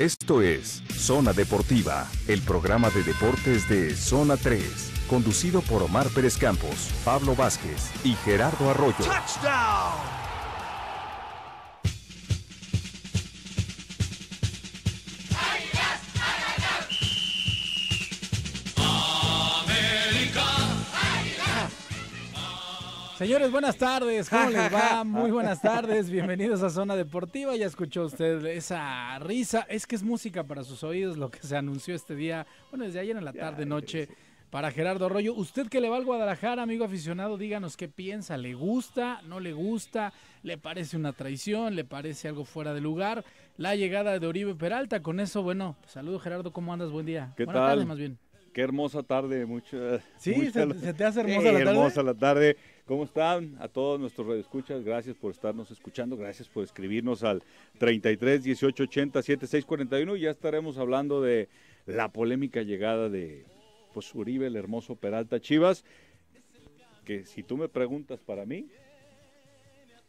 Esto es Zona Deportiva, el programa de deportes de Zona 3, conducido por Omar Pérez Campos, Pablo Vázquez y Gerardo Arroyo. Señores, buenas tardes, ¿cómo les va? Muy buenas tardes, bienvenidos a Zona Deportiva. Ya escuchó usted esa risa, es que es música para sus oídos lo que se anunció este día, bueno, desde ayer en la tarde, noche, para Gerardo Arroyo. Usted que le va al Guadalajara, amigo aficionado, díganos qué piensa, ¿le gusta? ¿No le gusta? ¿Le parece una traición? ¿Le parece algo fuera de lugar? La llegada de Oribe Peralta, con eso, bueno, saludo Gerardo, ¿cómo andas? Buen día. ¿Qué buenas tal? más bien. Qué hermosa tarde, mucho. Sí, se, te hace hermosa la tarde. Hermosa la tarde ¿Cómo están? A todos nuestros radioescuchas, gracias por estarnos escuchando, gracias por escribirnos al 33 18 80 7641 y ya estaremos hablando de la polémica llegada de pues, Uribe, el hermoso Peralta Chivas, que si tú me preguntas para mí,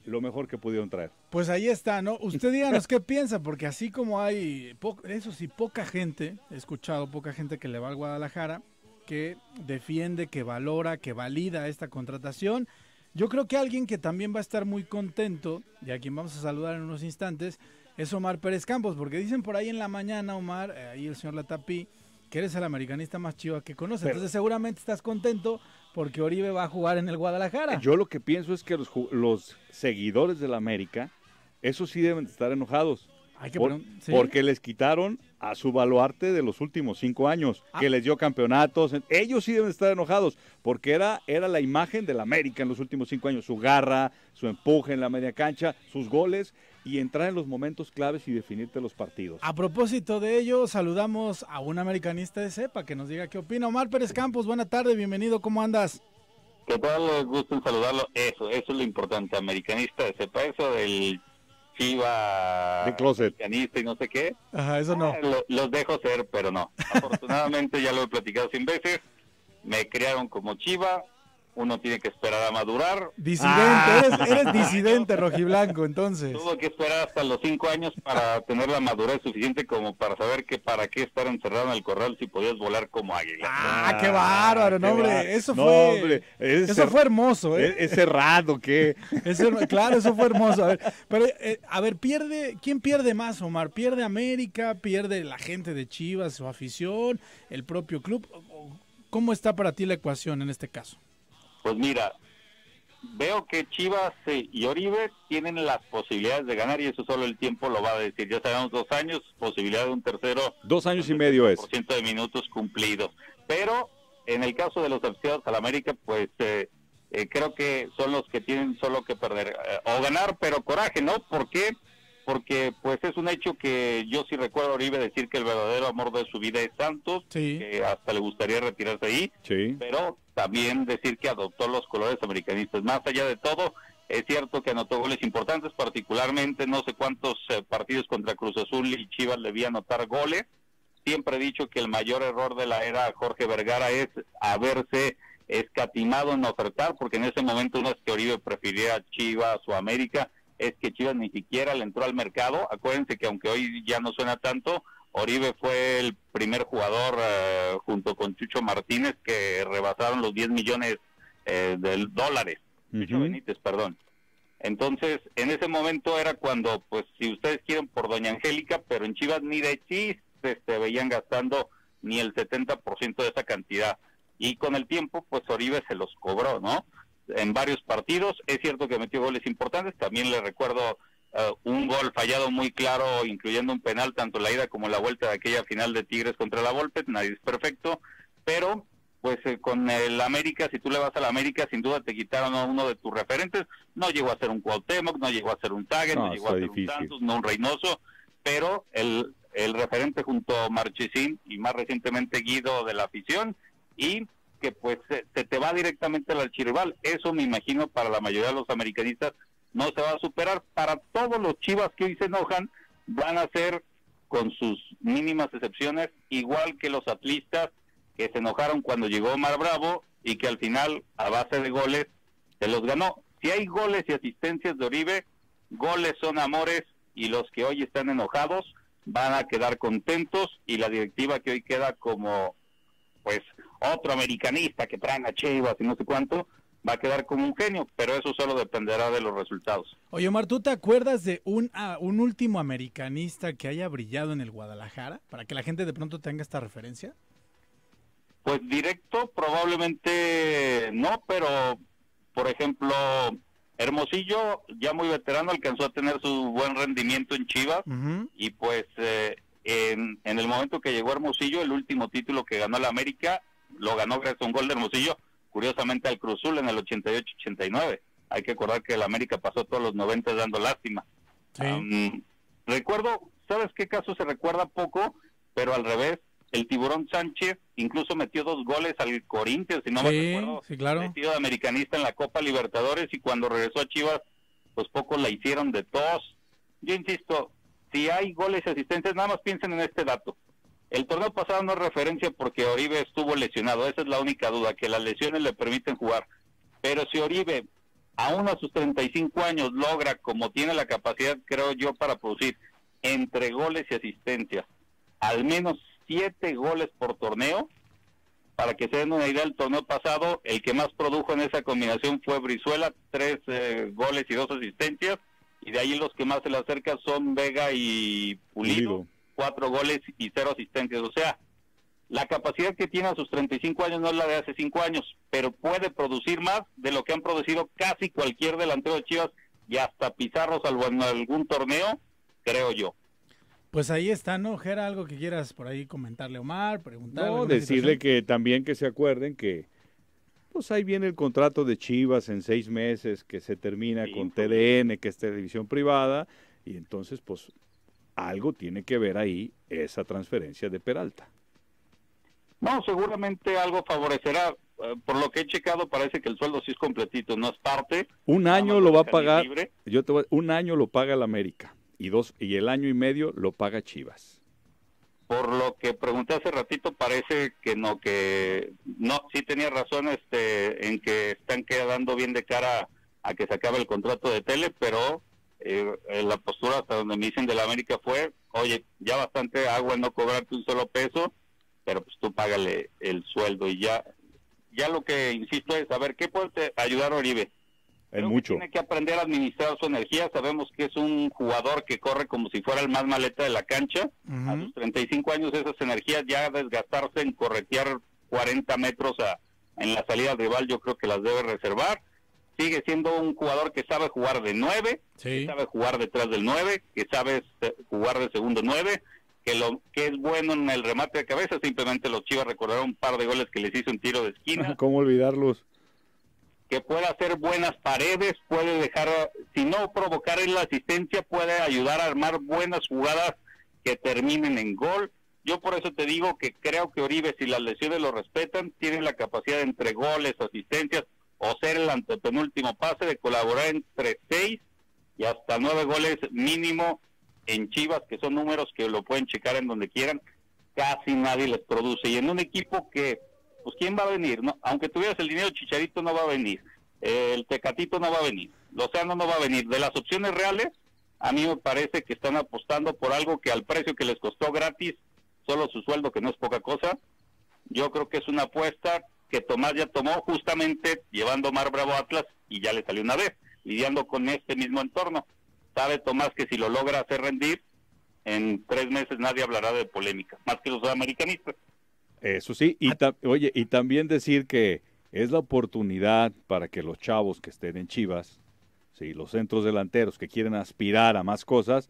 lo mejor que pudieron traer. Pues ahí está, ¿no? Usted díganos qué piensa, porque así como hay, eso sí, poca gente, he escuchado poca gente que le va al Guadalajara, que defiende, que valora, que valida esta contratación. Yo creo que alguien que también va a estar muy contento, y a quien vamos a saludar en unos instantes, es Omar Pérez Campos, porque dicen por ahí en la mañana, Omar, eh, ahí el señor Latapí, que eres el americanista más chiva que conoce. Entonces seguramente estás contento porque Oribe va a jugar en el Guadalajara. Yo lo que pienso es que los, seguidores seguidores del América, esos sí deben estar enojados, porque les quitaron a su baluarte de los últimos cinco años, ah. que les dio campeonatos. Ellos sí deben estar enojados, porque era, era la imagen de la América en los últimos cinco años, su garra, su empuje en la media cancha, sus goles y entrar en los momentos claves y definirte los partidos. A propósito de ello, saludamos a un americanista de cepa que nos diga qué opina. Omar Pérez Campos, buena tarde, bienvenido, ¿cómo andas? ¿Qué tal? Gusto saludarlo. Eso, eso es lo importante, americanista de cepa, eso del closet, pianista y no sé qué. Ajá, eso no. Ah, los dejo ser, pero no. Afortunadamente ya lo he platicado sin veces. Me crearon como chiva, uno tiene que esperar a madurar. Disidente, ah. eres, eres, disidente rojiblanco, entonces. Tuvo que esperar hasta los cinco años para tener la madurez suficiente como para saber que para qué estar encerrado en el corral si podías volar como águila. Ah, qué bárbaro, hombre, eso fue eso fue hermoso, ¿eh? E-, es cerrado, ¿qué? claro, eso fue hermoso. A ver, pero eh, a ver, pierde, ¿quién pierde más, Omar? ¿Pierde América? ¿Pierde la gente de Chivas, su afición, el propio club? ¿Cómo está para ti la ecuación en este caso? Pues mira, veo que Chivas eh, y Oribe tienen las posibilidades de ganar y eso solo el tiempo lo va a decir. Ya sabemos dos años, posibilidad de un tercero. Dos años y medio es. Por ciento de minutos cumplidos. Pero en el caso de los a al América, pues eh, eh, creo que son los que tienen solo que perder o ganar, pero coraje, ¿no? ¿Por qué? Porque pues es un hecho que yo sí recuerdo a Oribe decir que el verdadero amor de su vida es Santos, sí. que hasta le gustaría retirarse ahí, sí. pero también decir que adoptó los colores americanistas. Más allá de todo, es cierto que anotó goles importantes, particularmente no sé cuántos eh, partidos contra Cruz Azul y Chivas le vi anotar goles. Siempre he dicho que el mayor error de la era Jorge Vergara es haberse escatimado en ofertar, porque en ese momento uno es que Oribe prefiriera a Chivas o América, es que Chivas ni siquiera le entró al mercado. Acuérdense que aunque hoy ya no suena tanto, Oribe fue el primer jugador eh, junto con Chucho Martínez que rebasaron los 10 millones eh, de dólares. Benítez, perdón. Entonces, en ese momento era cuando, pues, si ustedes quieren por Doña Angélica, pero en Chivas ni de chiste se veían gastando ni el 70% de esa cantidad. Y con el tiempo, pues, Oribe se los cobró, ¿no? En varios partidos. Es cierto que metió goles importantes. También le recuerdo eh, un gol fallado muy claro, incluyendo un penal, tanto la ida como la vuelta de aquella final de Tigres contra la Volpe, nadie es perfecto, pero pues eh, con el América, si tú le vas al América, sin duda te quitaron a uno de tus referentes, no llegó a ser un Cuauhtémoc, no llegó a ser un Tague, no, llegó a ser un Santos, no un Reynoso, pero el, el referente junto a Marchesín y más recientemente Guido de la afición, y que pues se, te va directamente al archirrival, eso me imagino para la mayoría de los americanistas no se va a superar. Para todos los chivas que hoy se enojan, van a ser, con sus mínimas excepciones, igual que los atlistas que se enojaron cuando llegó Omar Bravo y que al final, a base de goles, se los ganó. Si hay goles y asistencias de Oribe, goles son amores y los que hoy están enojados van a quedar contentos y la directiva que hoy queda como pues otro americanista que traen a Chivas y no sé cuánto, va a quedar como un genio, pero eso solo dependerá de los resultados. Oye, Omar, ¿tú te acuerdas de un, ah, un último americanista que haya brillado en el Guadalajara? Para que la gente de pronto tenga esta referencia. Pues directo, probablemente no, pero por ejemplo, Hermosillo, ya muy veterano, alcanzó a tener su buen rendimiento en Chivas y pues eh, en, en el momento que llegó Hermosillo, el último título que ganó la América, lo ganó gracias a un gol de Hermosillo curiosamente al Cruzul en el 88-89. Hay que acordar que el América pasó todos los 90 dando lástima. recuerdo, ¿sabes qué caso se recuerda poco? Pero al revés, el tiburón Sánchez incluso metió dos goles al Corinthians, si no me recuerdo, sí, claro. metido de americanista en la Copa Libertadores y cuando regresó a Chivas, pues pocos la hicieron de tos. Yo insisto, si hay goles y asistencias, nada más piensen en este dato. El torneo pasado no es referencia porque Oribe estuvo lesionado, esa es la única duda, que las lesiones le permiten jugar. Pero si Oribe, aún a sus 35 años, logra, como tiene la capacidad, creo yo, para producir entre goles y asistencias, al menos 7 goles por torneo, para que se den una idea, el torneo pasado, el que más produjo en esa combinación fue Brizuela, 3 eh, goles y 2 asistencias, y de ahí los que más se le acercan son Vega y Pulido cuatro goles y cero asistencias. O sea, la capacidad que tiene a sus 35 años no es la de hace cinco años, pero puede producir más de lo que han producido casi cualquier delantero de Chivas y hasta Pizarro, salvo en algún torneo, creo yo. Pues ahí está, ¿no? Gera, algo que quieras por ahí comentarle a Omar, preguntarle. decirle que también que se acuerden que pues ahí viene el contrato de Chivas en seis meses que se termina con TDN, que es televisión privada, y entonces pues algo tiene que ver ahí esa transferencia de Peralta. No, seguramente algo favorecerá. Eh, por lo que he checado, parece que el sueldo sí es completito, no es parte. Un año lo va a pagar. Yo un año lo paga la América y dos y el año y medio lo paga Chivas. Por lo que pregunté hace ratito, parece que no que no sí tenía razón este en que están quedando bien de cara a que se acabe el contrato de Tele, pero eh, la postura hasta donde me dicen de la América fue, oye, ya bastante agua no cobrarte un solo peso, pero pues tú págale el sueldo y ya, ya lo que insisto es, a ver, ¿qué puede ayudar Oribe? En mucho. tiene que aprender a administrar su energía. Sabemos que es un jugador que corre como si fuera el más maleta de la cancha. A sus 35 años esas energías ya desgastarse en corretear 40 metros a, en la salida rival yo creo que las debe reservar sigue siendo un jugador que sabe jugar de nueve, que sabe jugar detrás del 9, que sabe jugar de segundo 9, que lo que es bueno en el remate de cabeza, simplemente los Chivas recordaron un par de goles que les hizo un tiro de esquina. ¿Cómo olvidarlos? Que puede hacer buenas paredes, puede dejar, si no provocar en la asistencia, puede ayudar a armar buenas jugadas que terminen en gol. Yo por eso te digo que creo que Oribe, si las lesiones lo respetan, tiene la capacidad entre goles, asistencias, o ser el antepenúltimo pase de colaborar entre seis y hasta nueve goles mínimo en Chivas, que son números que lo pueden checar en donde quieran. Casi nadie les produce. Y en un equipo que, pues, ¿quién va a venir? No, aunque tuvieras el dinero, Chicharito no va a venir. El Tecatito no va a venir. Lozano no va a venir. De las opciones reales, a mí me parece que están apostando por algo que al precio que les costó gratis, solo su sueldo, que no es poca cosa. Yo creo que es una apuesta que Tomás ya tomó justamente llevando Mar Bravo Atlas y ya le salió una vez, lidiando con este mismo entorno. Sabe Tomás que si lo logra hacer rendir, en tres meses nadie hablará de polémica, más que los americanistas. Eso sí, y oye, y también decir que es la oportunidad para que los chavos que estén en Chivas, sí, los centros delanteros que quieren aspirar a más cosas,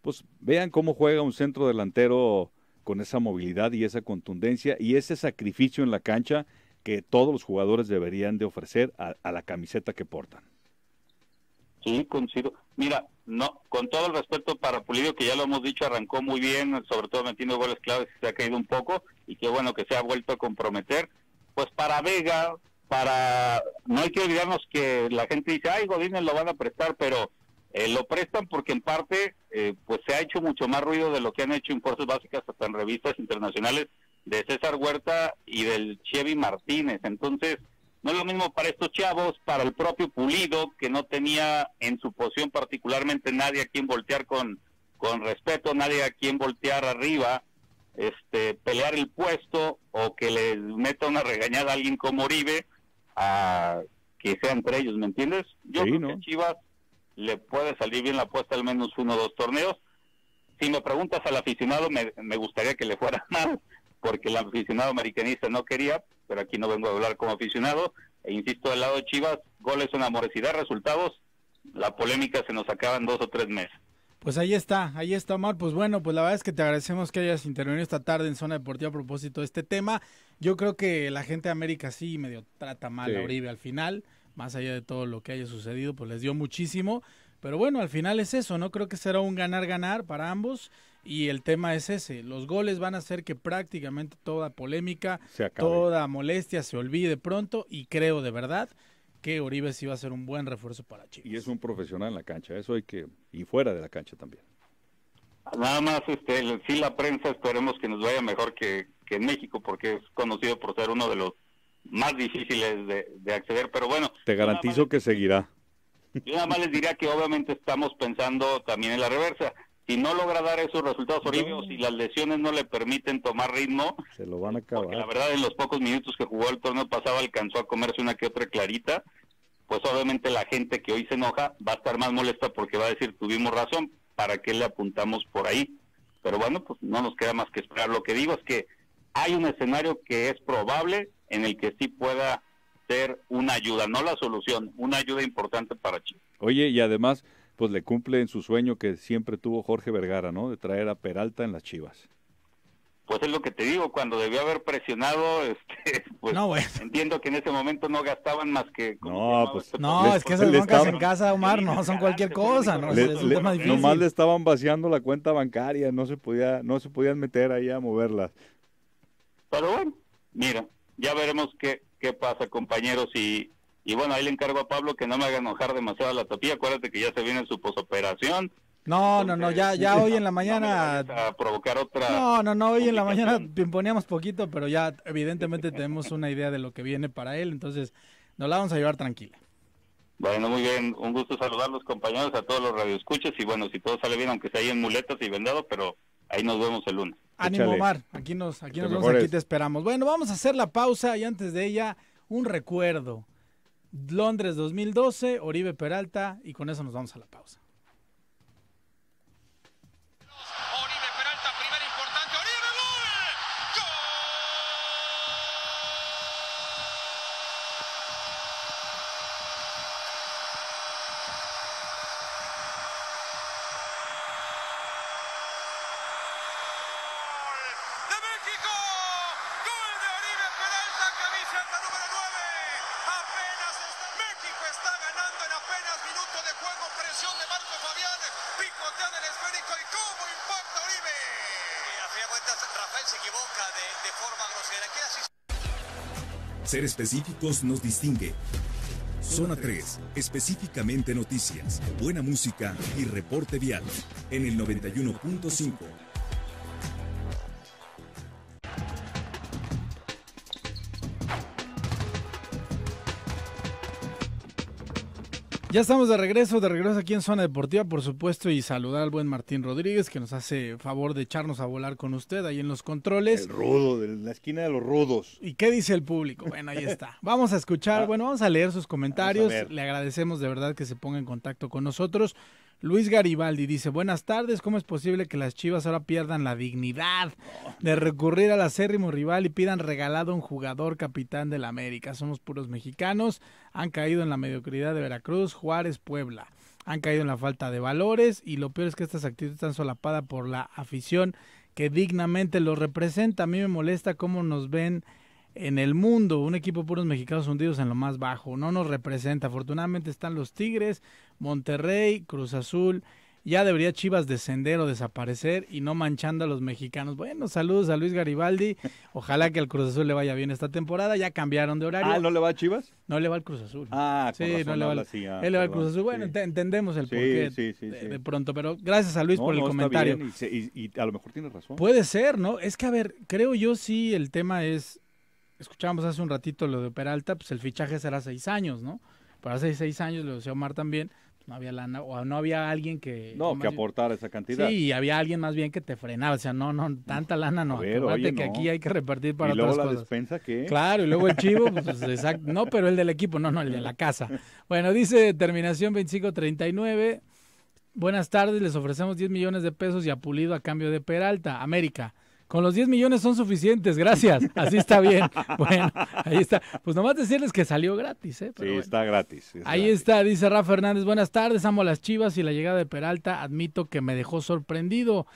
pues vean cómo juega un centro delantero con esa movilidad y esa contundencia y ese sacrificio en la cancha que todos los jugadores deberían de ofrecer a, la camiseta que portan. Sí, considero. Mira, no, con todo el respeto para Pulido, que ya lo hemos dicho, arrancó muy bien, sobre todo metiendo goles claves, se ha caído un poco y qué bueno que se ha vuelto a comprometer. Pues para Vega, para no hay que olvidarnos que la gente dice, ay, Godín lo van a prestar, pero eh, lo prestan porque en parte eh, pues se ha hecho mucho más ruido de lo que han hecho en fuerzas básicas hasta en revistas internacionales de César Huerta y del Chevy Martínez. Entonces, no es lo mismo para estos chavos, para el propio Pulido, que no tenía en su posición particularmente nadie a quien voltear con, con respeto, nadie a quien voltear arriba, este, pelear el puesto o que le meta una regañada a alguien como Oribe, a que sea entre ellos, ¿me entiendes? Yo creo que que Chivas le puede salir bien la apuesta al menos uno o dos torneos. Si me preguntas al aficionado, me, me gustaría que le fuera mal, porque el aficionado americanista no quería, pero aquí no vengo a hablar como aficionado, e insisto, del lado de Chivas, goles una amorosidad resultados, la polémica se nos acaba en dos o tres meses. Pues ahí está, ahí está Omar. Pues bueno, pues la verdad es que te agradecemos que hayas intervenido esta tarde en Zona Deportiva a propósito de este tema. Yo creo que la gente de América sí medio trata mal a Uribe al final, más allá de todo lo que haya sucedido, pues les dio muchísimo. Pero bueno, al final es eso, ¿no? Creo que será un ganar-ganar para ambos. Y el tema es ese, los goles van a hacer que prácticamente toda polémica, toda molestia se olvide pronto y creo de verdad que Oribe sí va a ser un buen refuerzo para Chivas. Y es un profesional en la cancha, eso hay que y fuera de la cancha también. Nada más, este, sí la prensa esperemos que nos vaya mejor que, en México porque es conocido por ser uno de los más difíciles de, acceder, pero bueno. Te garantizo que seguirá. nada más les diría que obviamente estamos pensando también en la reversa si no logra dar esos resultados, horribles, y las lesiones no le permiten tomar ritmo, se lo van a acabar. la verdad, en los pocos minutos que jugó el torneo pasado, alcanzó a comerse una que otra clarita. Pues obviamente la gente que hoy se enoja va a estar más molesta porque va a decir, tuvimos razón, ¿para qué le apuntamos por ahí? Pero bueno, pues no nos queda más que esperar. Lo que digo es que hay un escenario que es probable en el que sí pueda ser una ayuda, no la solución, una ayuda importante para Chile. Oye, y además pues le cumple en su sueño que siempre tuvo Jorge Vergara, ¿no? De traer a Peralta en las Chivas. Pues es lo que te digo, cuando debió haber presionado, este, pues entiendo que en ese momento no gastaban más que... No, pues, este no es que esas broncas en casa, Omar, no son cualquier cosa, ¿no? es un tema Nomás le estaban vaciando la cuenta bancaria, no se podía, no se podían meter ahí a moverlas. Pero bueno, mira, ya veremos qué, qué pasa, compañeros, y y bueno, ahí le encargo a Pablo que no me haga enojar demasiado la tapía. Acuérdate que ya se viene su posoperación. No, no, no, ya, ya hoy en la mañana. a provocar otra. No, no, no, hoy en la mañana imponíamos poquito, pero ya evidentemente tenemos una idea de lo que viene para él. Entonces, nos la vamos a llevar tranquila. Bueno, muy bien. Un gusto saludar los compañeros, a todos los radioescuchas. Y bueno, si todo sale bien, aunque sea ahí en muletas y vendado, pero ahí nos vemos el lunes. Ánimo, Omar. Aquí nos, aquí nos vemos, aquí te esperamos. Bueno, vamos a hacer la pausa y antes de ella, un recuerdo. Londres 2012, Oribe Peralta, y con eso nos vamos a la pausa. Ser específicos nos distingue. Zona 3, específicamente noticias, buena música y reporte vial. En el 91.5, Ya estamos de regreso, de regreso aquí en Zona Deportiva, por supuesto, y saludar al buen Martín Rodríguez, que nos hace favor de echarnos a volar con usted ahí en los controles. El rudo, de la esquina de los rudos. ¿Y qué dice el público? Bueno, ahí está. Vamos a escuchar, ah. bueno, vamos a leer sus comentarios. Le agradecemos de verdad que se ponga en contacto con nosotros. Luis Garibaldi dice, buenas tardes, ¿cómo es posible que las Chivas ahora pierdan la dignidad de recurrir al acérrimo rival y pidan regalado a un jugador capitán de la América? Somos puros mexicanos, han caído en la mediocridad de Veracruz, Juárez, Puebla, han caído en la falta de valores y lo peor es que estas actitudes están solapadas por la afición que dignamente los representa. A mí me molesta cómo nos ven en el mundo. Un equipo de puros mexicanos hundidos en lo más bajo. No nos representa. Afortunadamente están los Tigres, Monterrey, Cruz Azul. Ya debería Chivas descender o desaparecer y no manchando a los mexicanos. Bueno, saludos a Luis Garibaldi. Ojalá que al Cruz Azul le vaya bien esta temporada. Ya cambiaron de horario. ¿Ah, no le va a Chivas? No le va al Cruz Azul. Ah, sí, no le va al, ah, él le va al Cruz Azul. Bueno, entendemos el porqué de, pronto, pero gracias a Luis por el comentario. y, a lo mejor tiene razón. Puede ser, ¿no? Es que, a ver, creo yo sí el tema es escuchábamos hace un ratito lo de Peralta, pues el fichaje será seis años, ¿no? Pero hace seis años, lo decía Omar también, pues, no había lana, o no había alguien que... No, que aportara esa cantidad. Sí, había alguien más bien que te frenaba, o sea, no, no, tanta lana no, claro que aquí hay que repartir para ¿Y luego Claro, y luego el chivo, pues, exacto, no, pero el del equipo, no, no, el de la casa. Bueno, dice terminación 2539, buenas tardes, les ofrecemos 10 millones de pesos y a Pulido a cambio de Peralta, América. Con los 10 millones son suficientes, gracias. Así está bien. Bueno, ahí está. Pues nomás decirles que salió gratis, ¿eh? sí, está gratis. ahí está, dice Rafa Fernández. Buenas tardes, amo las chivas y la llegada de Peralta. Admito que me dejó sorprendido.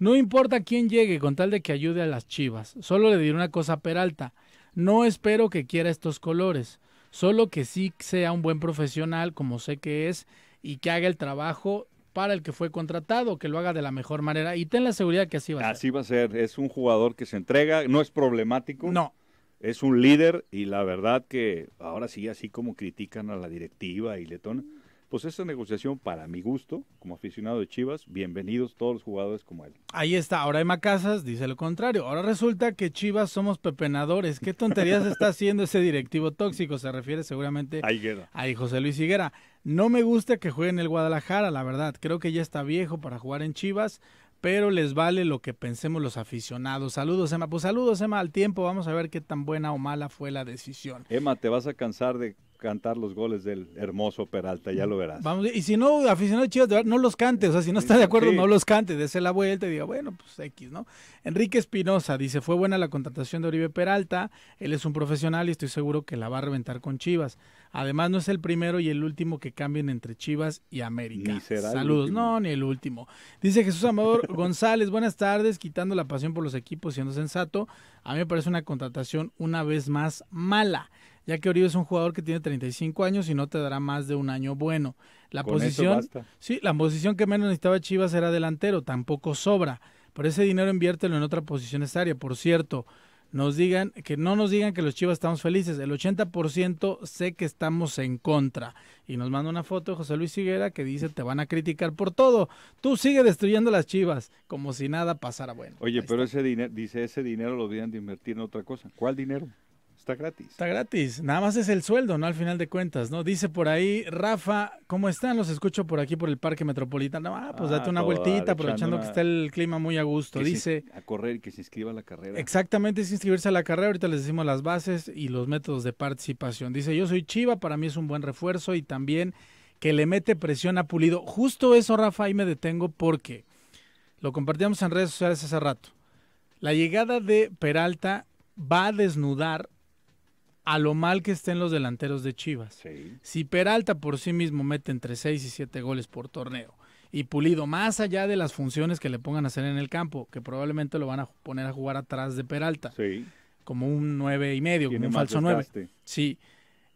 No importa quién llegue, con tal de que ayude a las chivas. Solo le diré una cosa a Peralta. No espero que quiera estos colores. Solo que sí sea un buen profesional, como sé que es, y que haga el trabajo para el que fue contratado, que lo haga de la mejor manera y ten la seguridad que así va a ser. Así va a ser, es un jugador que se entrega, no es problemático. No. Es un líder y la verdad que ahora sí, así como critican a la directiva y letona pues esa negociación para mi gusto, como aficionado de Chivas, bienvenidos todos los jugadores como él. Ahí está, ahora Emma Casas dice lo contrario, ahora resulta que Chivas somos pepenadores, qué tonterías está haciendo ese directivo tóxico, se refiere seguramente a, José Luis Higuera. No me gusta que juegue en el Guadalajara, la verdad, creo que ya está viejo para jugar en Chivas, pero les vale lo que pensemos los aficionados. Saludos, Emma. Pues saludos, Emma, al tiempo. Vamos a ver qué tan buena o mala fue la decisión. Emma, te vas a cansar de cantar los goles del hermoso Peralta, ya lo verás. y si no, aficionado Chivas, no los cante, o sea, si no está de acuerdo, no los cante, dese la vuelta y diga, bueno, pues X, ¿no? Enrique Espinosa dice, fue buena la contratación de Oribe Peralta, él es un profesional y estoy seguro que la va a reventar con Chivas. Además, no es el primero y el último que cambien entre Chivas y América. Saludos, no, ni el último. Dice Jesús Amador González, buenas tardes, quitando la pasión por los equipos, siendo sensato, a mí me parece una contratación una vez más mala ya que Oribe es un jugador que tiene 35 años y no te dará más de un año bueno. La posición, sí, la posición que menos necesitaba Chivas era delantero, tampoco sobra. Por ese dinero inviértelo en otra posición estaria. Por cierto, nos digan que no nos digan que los Chivas estamos felices. El 80% sé que estamos en contra. Y nos manda una foto de José Luis Higuera que dice, "Te van a criticar por todo. Tú sigue destruyendo las Chivas como si nada pasara." Bueno. Oye, pero ese dinero dice, "Ese dinero lo deberían de invertir en otra cosa." ¿Cuál dinero? está gratis. Está gratis, nada más es el sueldo, ¿no? Al final de cuentas, ¿no? Dice por ahí, Rafa, ¿cómo están? Los escucho por aquí por el Parque Metropolitano. Ah, pues date ah, una vueltita, aprovechando que está el clima muy a gusto. Dice... a correr, y que se inscriba a la carrera. Exactamente, es inscribirse a la carrera. Ahorita les decimos las bases y los métodos de participación. Dice, yo soy Chiva, para mí es un buen refuerzo y también que le mete presión a Pulido. Justo eso, Rafa, ahí me detengo porque lo compartíamos en redes sociales hace rato. La llegada de Peralta va a desnudar a lo mal que estén los delanteros de Chivas. Si Peralta por sí mismo mete entre 6 y 7 goles por torneo y Pulido, más allá de las funciones que le pongan a hacer en el campo, que probablemente lo van a poner a jugar atrás de Peralta, sí. como un 9 y medio, como un falso 9. Sí.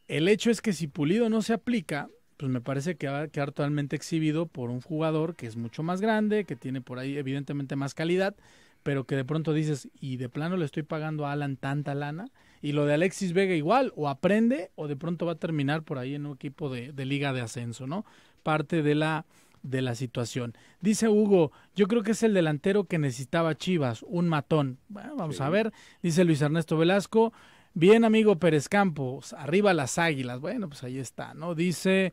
El hecho es que si Pulido no se aplica, pues me parece que va a quedar totalmente exhibido por un jugador que es mucho más grande, que tiene por ahí evidentemente más calidad, pero que de pronto dices, y de plano le estoy pagando a Alan tanta lana, y lo de Alexis Vega igual, o aprende o de pronto va a terminar por ahí en un equipo de, liga de ascenso, ¿no? Parte de la de la situación. Dice Hugo, yo creo que es el delantero que necesitaba Chivas, un matón. Bueno, vamos a ver, dice Luis Ernesto Velasco. Bien, amigo Pérez Campos, arriba las águilas. Bueno, pues ahí está, ¿no? Dice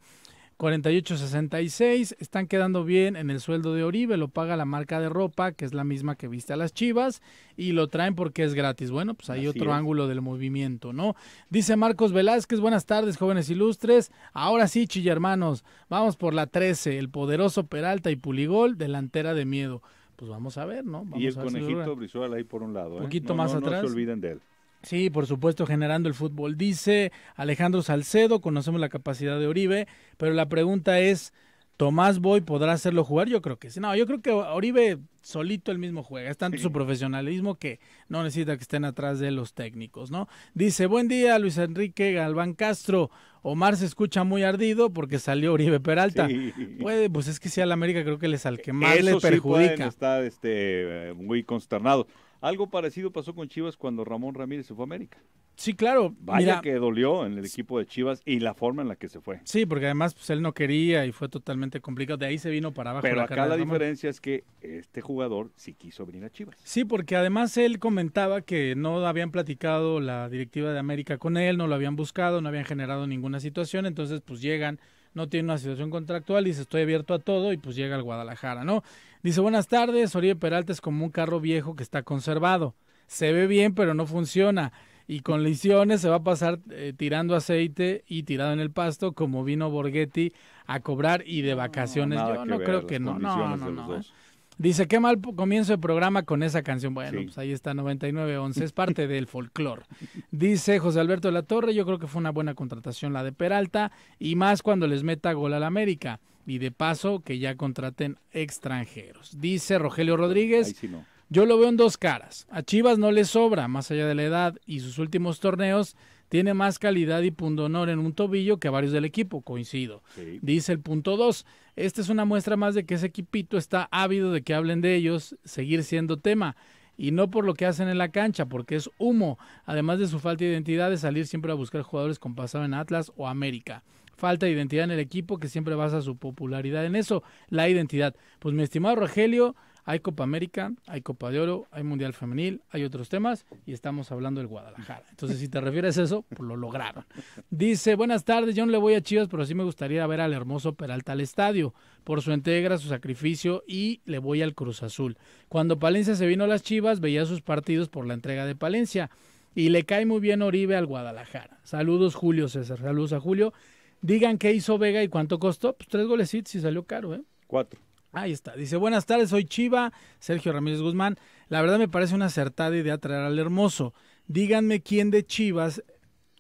48.66. Están quedando bien en el sueldo de Oribe, lo paga la marca de ropa, que es la misma que viste a las Chivas, y lo traen porque es gratis. Bueno, pues hay otro ángulo del movimiento, ¿no? Dice Marcos Velázquez, buenas tardes, jóvenes ilustres. Ahora sí, chilla hermanos, vamos por la 13, el poderoso Peralta y Puligol, delantera de miedo. Pues vamos a ver, ¿no? y el conejito ahí por un lado. Un ¿eh? poquito más atrás. No se olviden de él. Sí, por supuesto, generando el fútbol. Dice Alejandro Salcedo, conocemos la capacidad de Oribe, pero la pregunta es, ¿Tomás Boy podrá hacerlo jugar? Yo creo que sí. No, yo creo que Oribe solito el mismo juega. Es tanto su profesionalismo que no necesita que estén atrás de los técnicos, ¿no? Dice, buen día Luis Enrique Galván Castro. Omar se escucha muy ardido porque salió Oribe Peralta. Puede, pues es que sí, al América creo que le al que más le perjudica. Está este, muy consternado. Algo parecido pasó con Chivas cuando Ramón Ramírez se fue a América. Sí, claro. Vaya que dolió en el equipo de Chivas y la forma en la que se fue. Sí, porque además pues, él no quería y fue totalmente complicado. De ahí se vino para abajo. Pero acá la diferencia es que este jugador sí quiso venir a Chivas. Sí, porque además él comentaba que no habían platicado la directiva de América con él, no lo habían buscado, no habían generado ninguna situación. Entonces, pues llegan no tiene una situación contractual, dice estoy abierto a todo y pues llega al Guadalajara, ¿no? Dice buenas tardes, Oribe Peralta es como un carro viejo que está conservado, se ve bien pero no funciona y con lesiones se va a pasar eh, tirando aceite y tirado en el pasto como vino Borghetti a cobrar y de vacaciones. Yo no creo que no, no, no, no. Dice, qué mal comienzo de programa con esa canción. Bueno, pues ahí está 99-11, es parte del folclore. Dice José Alberto de la Torre, yo creo que fue una buena contratación la de Peralta y más cuando les meta gol al América. Y de paso, que ya contraten extranjeros. Dice Rogelio Rodríguez. Yo lo veo en dos caras. A Chivas no le sobra, más allá de la edad y sus últimos torneos, tiene más calidad y pundonor en un tobillo que a varios del equipo, coincido. Dice el punto 2. Esta es una muestra más de que ese equipito está ávido de que hablen de ellos, seguir siendo tema. Y no por lo que hacen en la cancha, porque es humo, además de su falta de identidad de salir siempre a buscar jugadores con pasado en Atlas o América. Falta de identidad en el equipo que siempre basa su popularidad en eso, la identidad. Pues mi estimado Rogelio, hay Copa América, hay Copa de Oro, hay Mundial Femenil, hay otros temas y estamos hablando del Guadalajara. Entonces, si te refieres a eso, pues lo lograron. Dice, buenas tardes, yo no le voy a Chivas, pero sí me gustaría ver al hermoso Peralta al estadio por su entrega, su sacrificio y le voy al Cruz Azul. Cuando Palencia se vino a las Chivas, veía sus partidos por la entrega de Palencia y le cae muy bien Oribe al Guadalajara. Saludos Julio César, saludos a Julio. Digan qué hizo Vega y cuánto costó. Pues tres golecitos y salió caro, ¿eh? Cuatro. Ahí está. Dice, buenas tardes, soy Chiva, Sergio Ramírez Guzmán. La verdad me parece una acertada idea traer al hermoso. Díganme quién de Chivas,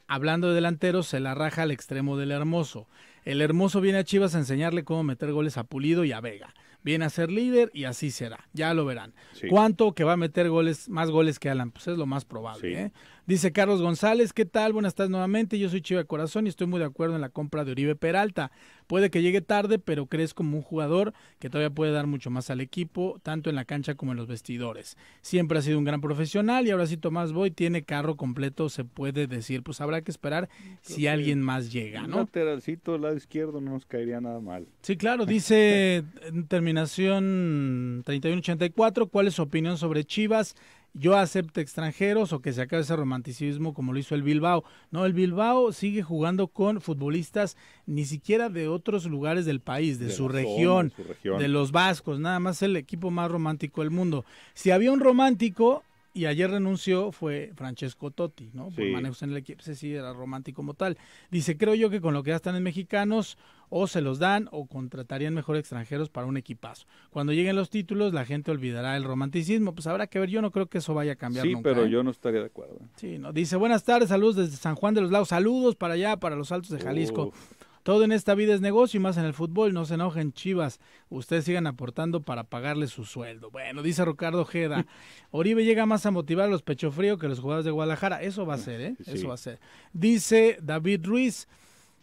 hablando de delantero, se la raja al extremo del hermoso. El hermoso viene a Chivas a enseñarle cómo meter goles a Pulido y a Vega. Viene a ser líder y así será. Ya lo verán. ¿Cuánto que va a meter goles, más goles que Alan? Pues es lo más probable. ¿eh? Dice Carlos González, ¿qué tal? Buenas tardes nuevamente. Yo soy Chiva Corazón y estoy muy de acuerdo en la compra de Oribe Peralta. Puede que llegue tarde, pero crees como un jugador que todavía puede dar mucho más al equipo, tanto en la cancha como en los vestidores. Siempre ha sido un gran profesional y ahora sí Tomás Boy tiene carro completo, se puede decir. Pues habrá que esperar si alguien más llega, ¿no? Un lateralcito del lado izquierdo no nos caería nada mal. Sí, claro, dice terminación 3184, ¿cuál es su opinión sobre Chivas? yo acepto extranjeros o que se acabe ese romanticismo como lo hizo el Bilbao. No, el Bilbao sigue jugando con futbolistas ni siquiera de otros lugares del país, de, su, región, de los vascos, nada más el equipo más romántico del mundo. Si había un romántico, y ayer renunció fue Francesco Totti, ¿no? Por en el equipo, ese sí era romántico como tal. Dice, creo yo que con lo que ya están en mexicanos, o se los dan o contratarían mejor extranjeros para un equipazo. Cuando lleguen los títulos, la gente olvidará el romanticismo. Pues habrá que ver, yo no creo que eso vaya a cambiar. Sí, pero ¿eh? yo no estaría de acuerdo. ¿eh? Sí, no. Dice, buenas tardes, saludos desde San Juan de los Lagos, saludos para allá, para los Altos de Jalisco. Todo en esta vida es negocio y más en el fútbol. No se enojen, chivas. Ustedes sigan aportando para pagarles su sueldo. Bueno, dice Ricardo Ojeda. Oribe llega más a motivar a los pecho frío que los jugadores de Guadalajara. Eso va a ah, ser, ¿eh? Eso va a ser. Dice David Ruiz.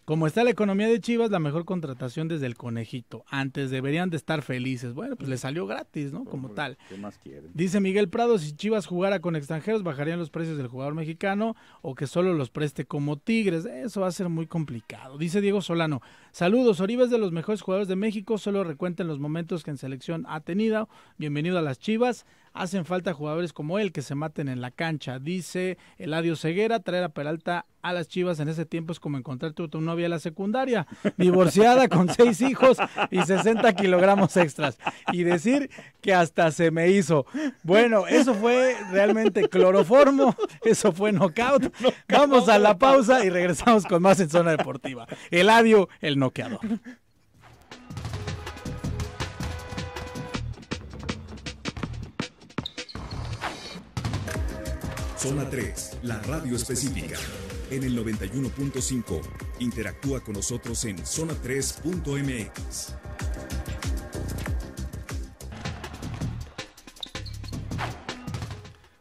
Como está la economía de Chivas, la mejor contratación desde el conejito. Antes deberían de estar felices. Bueno, pues le salió gratis, ¿no? Como tal. ¿Qué más quieren? Dice Miguel Prado, si Chivas jugara con extranjeros, bajarían los precios del jugador mexicano o que solo los preste como Tigres. Eso va a ser muy complicado. Dice Diego Solano, saludos, Oribe es de los mejores jugadores de México, solo recuenten los momentos que en selección ha tenido. Bienvenido a las Chivas. Hacen falta jugadores como él que se maten en la cancha. Dice Eladio Ceguera, traer a Peralta a las chivas en ese tiempo es como encontrarte tu, tu novia en la secundaria, divorciada con seis hijos y 60 kilogramos extras. Y decir que hasta se me hizo. Bueno, eso fue realmente cloroformo, eso fue knockout. Vamos a la pausa y regresamos con más en Zona Deportiva. Eladio, el noqueador. Zona 3, la radio específica. En el 91.5, interactúa con nosotros en zona3.mx.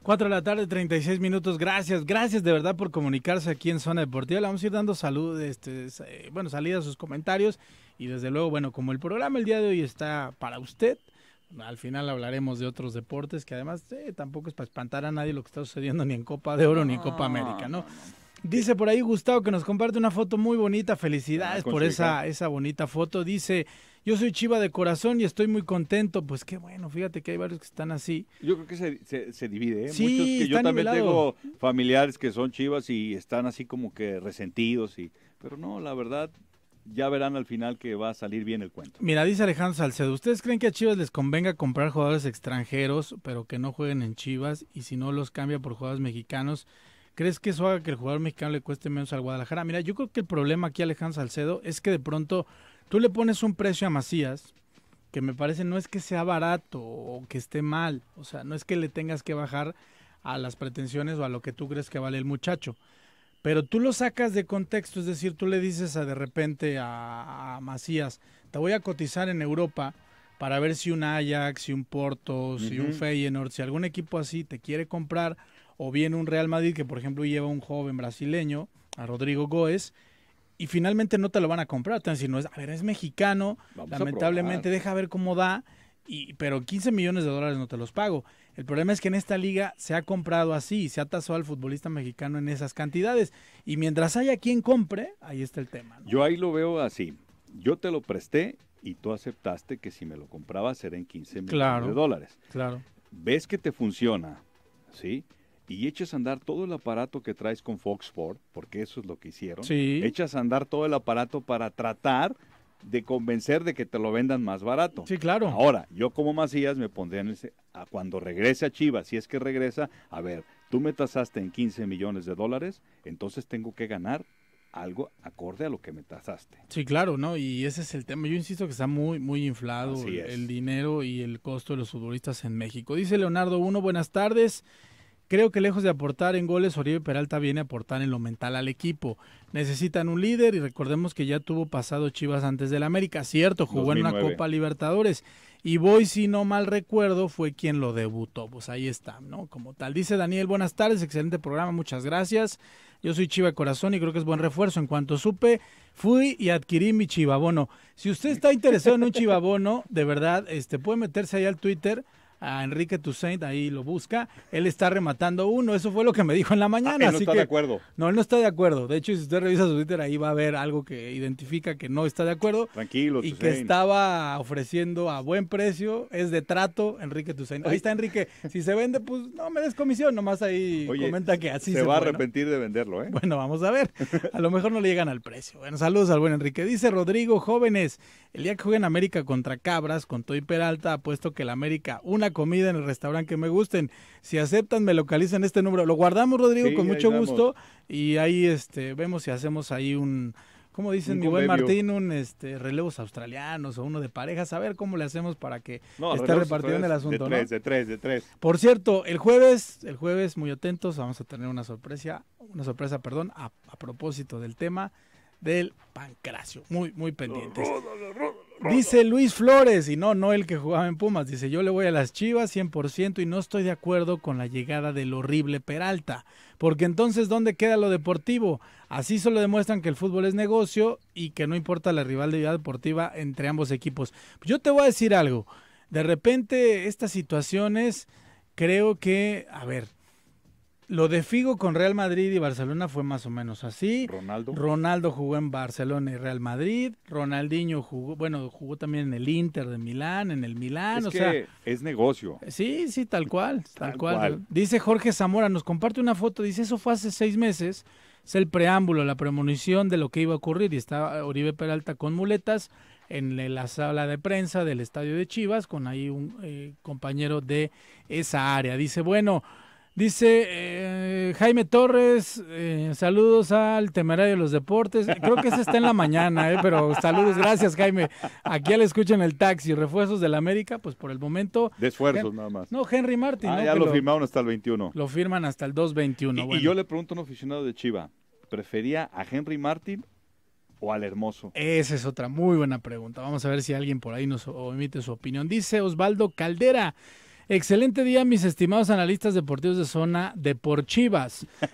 4 de la tarde, 36 minutos. Gracias, gracias de verdad por comunicarse aquí en Zona Deportiva. Le vamos a ir dando salud, este, eh, bueno, salida a sus comentarios. Y desde luego, bueno, como el programa el día de hoy está para usted, al final hablaremos de otros deportes que además tampoco es para espantar a nadie lo que está sucediendo ni en Copa de Oro ni en Copa América, ¿no? Dice por ahí Gustavo que nos comparte una foto muy bonita. Felicidades ah, por esa, esa bonita foto. Dice, yo soy chiva de corazón y estoy muy contento. Pues qué bueno, fíjate que hay varios que están así. Yo creo que se, divide. ¿eh? Muchos yo también tengo familiares que son chivas y están así como que resentidos. y Pero no, la verdad, ya verán al final que va a salir bien el cuento. Mira, dice Alejandro Salcedo, ¿ustedes creen que a Chivas les convenga comprar jugadores extranjeros, pero que no jueguen en Chivas, y si no los cambia por jugadores mexicanos? ¿Crees que eso haga que el jugador mexicano le cueste menos al Guadalajara? Mira, yo creo que el problema aquí, Alejandro Salcedo, es que de pronto tú le pones un precio a Macías, que me parece no es que sea barato o que esté mal, o sea, no es que le tengas que bajar a las pretensiones o a lo que tú crees que vale el muchacho pero tú lo sacas de contexto, es decir, tú le dices a de repente a, Macías, te voy a cotizar en Europa para ver si un Ajax, si un Porto, si un Feyenoord, si algún equipo así te quiere comprar, o bien un Real Madrid que por ejemplo lleva un joven brasileño, a Rodrigo Góez, y finalmente no te lo van a comprar, te van a decir, no es, a ver, es mexicano, lamentablemente deja ver cómo da, y, pero 15 millones de dólares no te los pago. El problema es que en esta liga se ha comprado así, se ha tasado al futbolista mexicano en esas cantidades. Y mientras haya quien compre, ahí está el tema. Yo ahí lo veo así. Yo te lo presté y tú aceptaste que si me lo comprabas serían en 15 mil de dólares. Claro. Ves que te funciona, ¿sí? Y echas a andar todo el aparato que traes con Fox porque eso es lo que hicieron. Sí. Echas a andar todo el aparato para tratar de convencer de que te lo vendan más barato. Sí, claro. Ahora, yo como Macías me pondría en ese, a cuando regrese a Chivas, si es que regresa, a ver, tú me tasaste en 15 millones de dólares, entonces tengo que ganar algo acorde a lo que me tasaste. Sí, claro, ¿no? Y ese es el tema. Yo insisto que está muy, muy inflado el dinero y el costo de los futbolistas en México. Dice Leonardo Uno, buenas tardes. Creo que lejos de aportar en goles, Oribe Peralta viene a aportar en lo mental al equipo. Necesitan un líder y recordemos que ya tuvo pasado Chivas antes del América, cierto, jugó en una Copa Libertadores. Y voy, si no mal recuerdo, fue quien lo debutó. Pues ahí está, ¿no? Como tal. Dice Daniel, buenas tardes, excelente programa, muchas gracias. Yo soy Chiva Corazón y creo que es buen refuerzo. En cuanto supe, fui y adquirí mi chivabono. Si usted está interesado en un chivabono, de verdad, este puede meterse ahí al Twitter a Enrique Toussaint, ahí lo busca, él está rematando uno, eso fue lo que me dijo en la ah, mañana. no está de acuerdo. No, él no está de acuerdo. De hecho, si usted revisa su Twitter, ahí va a ver algo que identifica que no está de acuerdo. Tranquilo, Y que estaba ofreciendo a buen precio, es de trato, Enrique Toussaint. Ahí está Enrique, si se vende, pues no me des comisión, nomás ahí comenta que así se, se va a arrepentir de venderlo, ¿eh? Bueno, vamos a ver, a lo mejor no le llegan al precio. Bueno, saludos al buen Enrique. Dice Rodrigo, jóvenes, el día que jueguen América contra Cabras, con Toy Peralta, ha puesto que la América una comida en el restaurante que me gusten. Si aceptan, me localizan este número. Lo guardamos, Rodrigo, con mucho gusto. Y ahí este, vemos si hacemos ahí un, como dicen mi buen Martín, un este, relevos australianos o uno de parejas, a ver cómo le hacemos para que esté repartido el asunto. De tres, de tres, de tres. Por cierto, el jueves, el jueves, muy atentos, vamos a tener una sorpresa, una sorpresa, perdón, a, propósito del tema del pancracio. Muy, muy pendientes. Dice Luis Flores, y no, no el que jugaba en Pumas, dice yo le voy a las Chivas 100% y no estoy de acuerdo con la llegada del horrible Peralta, porque entonces ¿dónde queda lo deportivo? Así solo demuestran que el fútbol es negocio y que no importa la rivalidad deportiva entre ambos equipos. Yo te voy a decir algo, de repente estas situaciones creo que, a ver, lo de Figo con Real Madrid y Barcelona fue más o menos así. Ronaldo. Ronaldo jugó en Barcelona y Real Madrid. Ronaldinho jugó, bueno, jugó también en el Inter de Milán, en el Milán. o sea, es negocio. Sí, sí, tal cual, tal, cual. Dice Jorge Zamora, nos comparte una foto, dice, eso fue hace seis meses. Es el preámbulo, la premonición de lo que iba a ocurrir. Y está Oribe Peralta con muletas en la sala de prensa del estadio de Chivas, con ahí un eh, compañero de esa área. Dice, bueno. Dice eh, Jaime Torres, eh, saludos al temerario de los deportes. Creo que ese está en la mañana, eh, pero saludos, gracias Jaime. Aquí al escuchan el taxi, refuerzos del América, pues por el momento. De esfuerzos nada más. No, Henry Martin. Ah, ¿no? ya lo, firmaron hasta el 21. Lo firman hasta el 2.21. Y, y yo le pregunto a un aficionado de Chiva, ¿prefería a Henry Martin o al Hermoso? Esa es otra muy buena pregunta. Vamos a ver si alguien por ahí nos emite su opinión. Dice Osvaldo Caldera. Excelente día, mis estimados analistas deportivos de zona de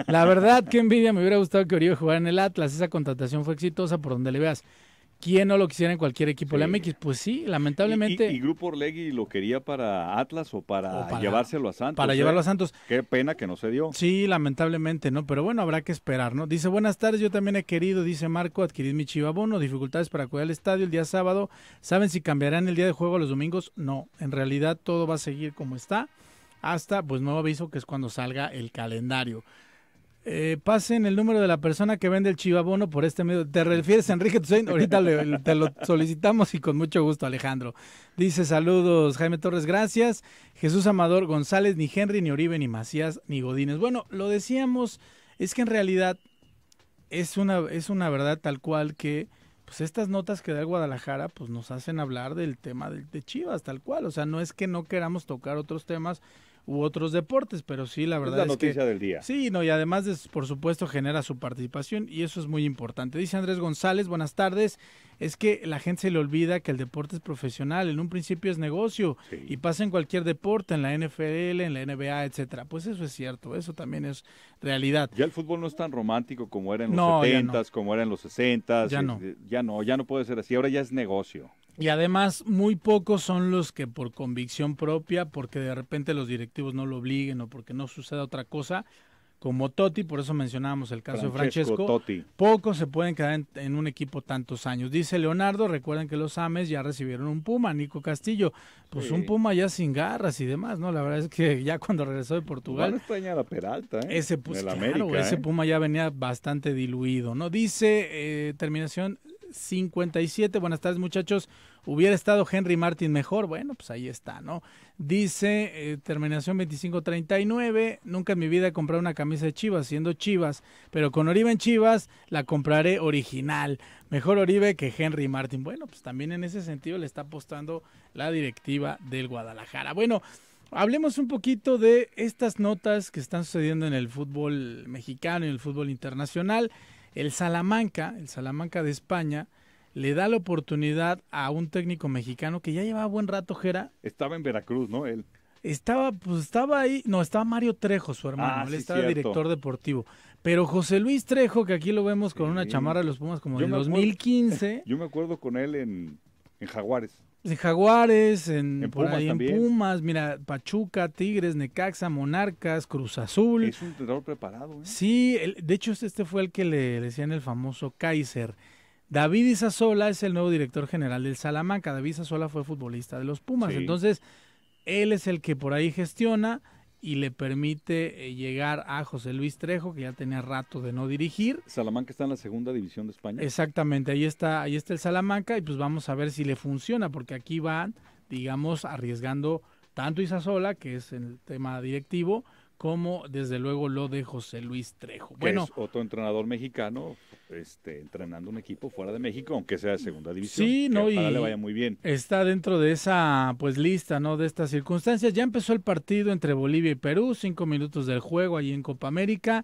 La verdad, qué envidia, me hubiera gustado que Oribe jugara en el Atlas. Esa contratación fue exitosa por donde le veas. ¿Quién no lo quisiera en cualquier equipo? La MX, pues sí, lamentablemente. ¿Y, Grupo Orlegui lo quería para Atlas o para, llevárselo a Santos? Para ¿eh? llevarlo a Santos. Qué pena que no se dio. Sí, lamentablemente, ¿no? Pero bueno, habrá que esperar, ¿no? Dice, buenas tardes, yo también he querido, dice Marco, adquirir mi chivabono, dificultades para cuidar al estadio el día sábado. ¿Saben si cambiarán el día de juego a los domingos? No, en realidad todo va a seguir como está hasta, pues, nuevo aviso que es cuando salga el calendario eh, pasen el número de la persona que vende el chivabono por este medio. ¿Te refieres a Enrique Tuzain? Ahorita te lo solicitamos y con mucho gusto, Alejandro. Dice saludos, Jaime Torres, gracias. Jesús Amador González, ni Henry, ni Oribe, ni Macías, ni Godínez. Bueno, lo decíamos, es que en realidad es una, es una verdad tal cual que pues estas notas que da el Guadalajara pues nos hacen hablar del tema del de Chivas tal cual. O sea, no es que no queramos tocar otros temas u otros deportes, pero sí, la verdad es la noticia del día. Sí, no, y además, es por supuesto, genera su participación y eso es muy importante. Dice Andrés González, buenas tardes. Es que la gente se le olvida que el deporte es profesional, en un principio es negocio y pasa en cualquier deporte, en la NFL, en la NBA, etcétera. Pues eso es cierto, eso también es realidad. Ya el fútbol no es tan romántico como era en los 70s, como era en los 60s. Ya no. Ya no, ya no puede ser así, ahora ya es negocio. Y además, muy pocos son los que por convicción propia, porque de repente los directivos no lo obliguen o porque no suceda otra cosa, como Totti, por eso mencionábamos el caso de Francesco, Totti. pocos se pueden quedar en, un equipo tantos años. Dice Leonardo, recuerden que los Ames ya recibieron un Puma, Nico Castillo, pues un Puma ya sin garras y demás, ¿no? La verdad es que ya cuando regresó de Portugal... extrañar a Peralta, ¿eh? Ese, pues, ese ¿eh? Puma ya venía bastante diluido, ¿no? Dice, eh, terminación 57. Buenas tardes, muchachos. Hubiera estado Henry Martin mejor. Bueno, pues ahí está, ¿no? Dice, eh, terminación 2539. Nunca en mi vida he comprado una camisa de Chivas, siendo Chivas. Pero con Oribe en Chivas la compraré original. Mejor Oribe que Henry Martin. Bueno, pues también en ese sentido le está apostando la directiva del Guadalajara. Bueno. Hablemos un poquito de estas notas que están sucediendo en el fútbol mexicano y el fútbol internacional. El Salamanca, el Salamanca de España, le da la oportunidad a un técnico mexicano que ya llevaba buen rato, Jera. Estaba en Veracruz, ¿no? Él. Estaba, pues estaba ahí, no, estaba Mario Trejo, su hermano, ah, él estaba director deportivo. Pero José Luis Trejo, que aquí lo vemos con una chamarra de los Pumas como en 2015. yo me acuerdo con él en Jaguares. En Jaguares, en, Pumas, mira, Pachuca, Tigres, Necaxa, Monarcas, Cruz Azul. Es un entrenador preparado. ¿eh? Sí, de hecho este, este fue el que le, decían el famoso Kaiser. David Isasola es el nuevo director general del Salamanca. David Isasola fue futbolista de los Pumas. Entonces, él es el que por ahí gestiona y le permite eh, llegar a José Luis Trejo, que ya tenía rato de no dirigir. Salamanca está en la segunda división de España. Exactamente, ahí está, ahí está el Salamanca y pues vamos a ver si le funciona, porque aquí van, digamos, arriesgando tanto Isasola, que es el tema directivo, como desde luego lo de José Luis Trejo. Bueno, es otro entrenador mexicano este, entrenando un equipo fuera de México, aunque sea de segunda división. Sí, no, y le vaya muy bien. Está dentro de esa pues lista, ¿no? De estas circunstancias. Ya empezó el partido entre Bolivia y Perú, cinco minutos del juego allí en Copa América.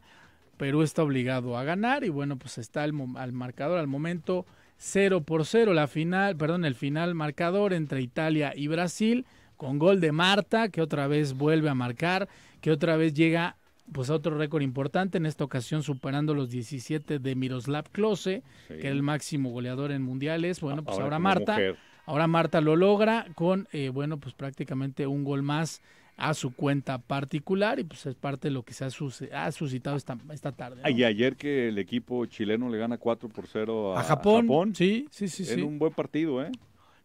Perú está obligado a ganar y bueno, pues está el al marcador al momento cero por cero la final, perdón, el final marcador entre Italia y Brasil con gol de Marta, que otra vez vuelve a marcar, que otra vez llega pues a otro récord importante, en esta ocasión superando los 17 de Miroslav Klose, que era el máximo goleador en mundiales. Bueno, pues ahora, Marta, ahora Marta lo logra con, eh, bueno, pues prácticamente un gol más a su cuenta particular y pues es parte de lo que se ha, suscitado esta, esta tarde. Y ayer que el equipo chileno le gana 4 por 0 a, Japón, Sí, sí, sí. En un buen partido, ¿eh?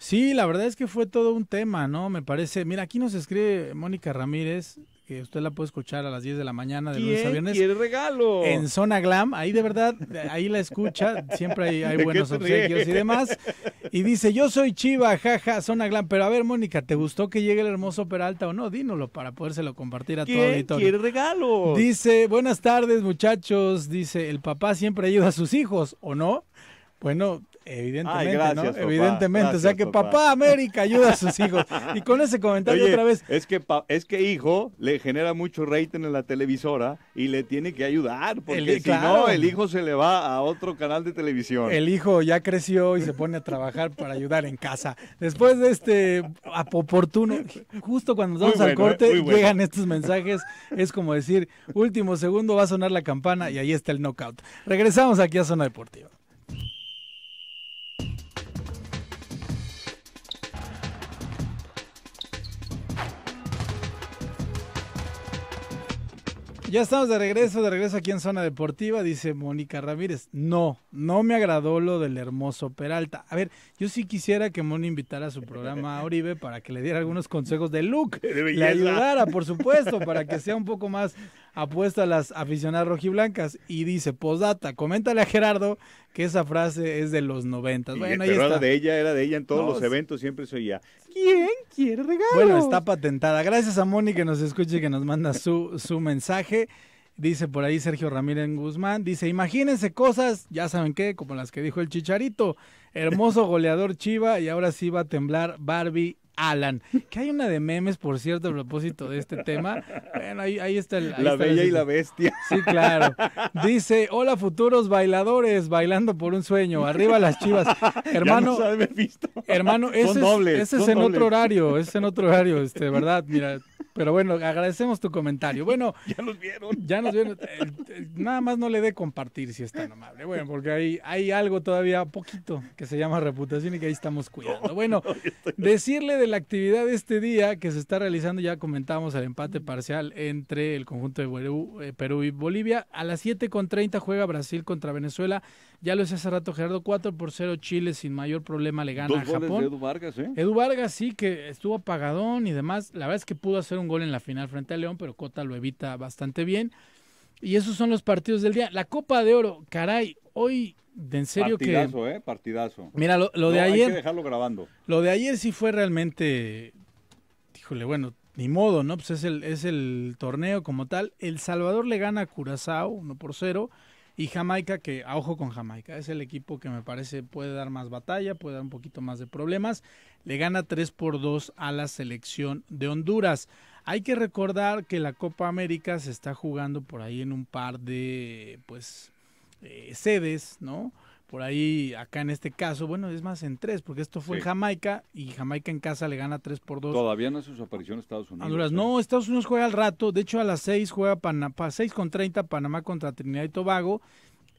Sí, la verdad es que fue todo un tema, ¿no? Me parece. Mira, aquí nos escribe Mónica Ramírez, que usted la puede escuchar a las 10 de la mañana de lunes a viernes. Y regalo. En Zona Glam, ahí de verdad, ahí la escucha, siempre hay, buenos obsequios y demás. Y dice, yo soy Chiva, jaja, Zona Glam. Pero a ver, Mónica, ¿te gustó que llegue el hermoso Peralta o no? Dínoslo para podérselo compartir a todo auditorio. quiere regalo? Dice, buenas tardes muchachos, dice, el papá siempre ayuda a sus hijos, ¿o no? Bueno, evidentemente, ¿no? evidentemente, o sea que papá. América ayuda a sus hijos. Y con ese comentario otra vez. Es que es que hijo le genera mucho rating en la televisora y le tiene que ayudar porque si no el hijo se le va a otro canal de televisión. El hijo ya creció y se pone a trabajar para ayudar en casa. Después de este oportuno, justo cuando nos vamos al eh, corte llegan estos mensajes, es como decir, último segundo va a sonar la campana y ahí está el knockout. Regresamos aquí a Zona Deportiva. Ya estamos de regreso, de regreso aquí en Zona Deportiva, dice Mónica Ramírez. No, no me agradó lo del hermoso Peralta. A ver, yo sí quisiera que Moni invitara a su programa a Oribe para que le diera algunos consejos de look. De le ayudara, por supuesto, para que sea un poco más apuesta a las aficionadas rojiblancas y dice, posdata, coméntale a Gerardo que esa frase es de los noventas. Bueno, pero Era de ella, era de ella en todos los eventos, siempre se oía. ¿Quién quiere regalos? Bueno, está patentada. Gracias a Moni que nos escuche y que nos manda su, su mensaje. Dice por ahí Sergio Ramírez Guzmán, dice, imagínense cosas, ya saben qué, como las que dijo el Chicharito, hermoso goleador Chiva y ahora sí va a temblar Barbie Alan. Que hay una de memes, por cierto, a propósito de este tema. Bueno, ahí, está el, La bella y la bestia. Sí, claro. Dice, hola futuros bailadores, bailando por un sueño. Arriba las chivas. Hermano, ya no visto. hermano, ese, es en otro horario, es en otro horario, este, ¿verdad? Mira, pero bueno, agradecemos tu comentario. Bueno, ya nos vieron. Ya nos vieron. Eh, eh, nada más no le dé compartir si es tan amable. Bueno, porque hay, hay algo todavía poquito que se llama reputación y que ahí estamos cuidando. Bueno, decirle de la actividad de este día que se está realizando, ya comentábamos el empate parcial entre el conjunto de Perú, eh, Perú y Bolivia. A las 7.30 juega Brasil contra Venezuela. Ya lo hice hace rato, Gerardo. 4 por 0 Chile sin mayor problema le gana a Japón. Edu Vargas, ¿eh? Edu Vargas sí que estuvo apagadón y demás. La verdad es que pudo hacer un gol en la final frente a León, pero Cota lo evita bastante bien. Y esos son los partidos del día. La Copa de Oro, caray, hoy de en serio partidazo, que. Partidazo, ¿eh? Partidazo. Mira, lo, de ayer. Hay que dejarlo grabando. Lo de ayer sí fue realmente. Híjole, bueno, ni modo, ¿no? Pues es el, es el torneo como tal. El Salvador le gana a Curazao 1 por 0. Y Jamaica, que a ojo con Jamaica, es el equipo que me parece puede dar más batalla, puede dar un poquito más de problemas. Le gana 3 por 2 a la selección de Honduras. Hay que recordar que la Copa América se está jugando por ahí en un par de pues eh, sedes, ¿no? por ahí, acá en este caso, bueno, es más en tres, porque esto fue en Jamaica y Jamaica en casa le gana tres por dos. Todavía no es su aparición Estados Unidos. Honduras, ¿eh? no, Estados Unidos juega al rato, de hecho a las seis juega Panamá, seis con treinta, Panamá contra Trinidad y Tobago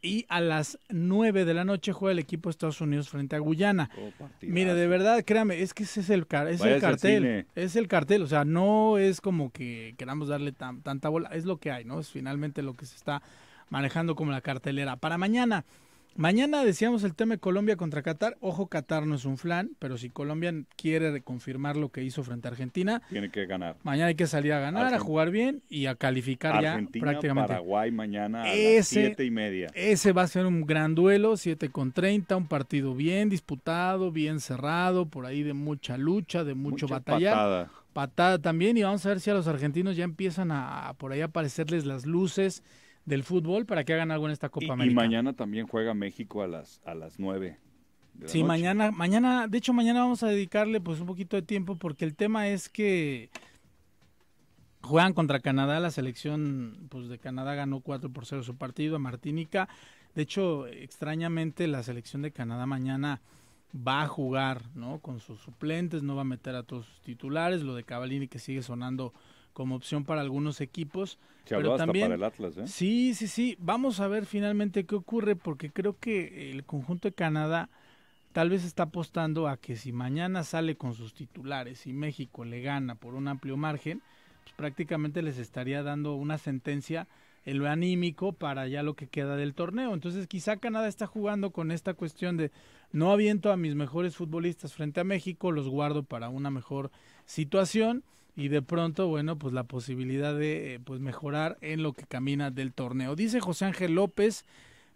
y a las 9 de la noche juega el equipo de Estados Unidos frente a Guyana. Oh, Mire, de verdad, créame, es que ese es el, es el cartel, es el cartel, o sea, no es como que queramos darle tanta bola, es lo que hay, ¿no? Es finalmente lo que se está manejando como la cartelera. Para mañana, Mañana decíamos el tema de Colombia contra Qatar. Ojo, Qatar no es un flan, pero si Colombia quiere reconfirmar lo que hizo frente a Argentina, tiene que ganar. Mañana hay que salir a ganar, a jugar bien y a calificar ya prácticamente. Paraguay mañana a siete y media. Ese va a ser un gran duelo, 7 con 30, un partido bien disputado, bien cerrado, por ahí de mucha lucha, de mucho mucha batallar. Patada. patada. también y vamos a ver si a los argentinos ya empiezan a, a por ahí aparecerles las luces del fútbol para que hagan algo en esta Copa América. Y mañana también juega México a las a las 9. sí, mañana, mañana, de hecho mañana vamos a dedicarle pues un poquito de tiempo porque el tema es que juegan contra Canadá, la selección pues de Canadá ganó 4 por 0 su partido a Martínica De hecho, extrañamente la selección de Canadá mañana va a jugar, ¿no? Con sus suplentes, no va a meter a todos sus titulares, lo de Cavalini que sigue sonando como opción para algunos equipos. pero también, para el Atlas, ¿eh? Sí, sí, sí. Vamos a ver finalmente qué ocurre, porque creo que el conjunto de Canadá tal vez está apostando a que si mañana sale con sus titulares y México le gana por un amplio margen, pues prácticamente les estaría dando una sentencia el lo anímico para ya lo que queda del torneo. Entonces quizá Canadá está jugando con esta cuestión de no aviento a mis mejores futbolistas frente a México, los guardo para una mejor situación y de pronto, bueno, pues la posibilidad de eh, pues mejorar en lo que camina del torneo. Dice José Ángel López,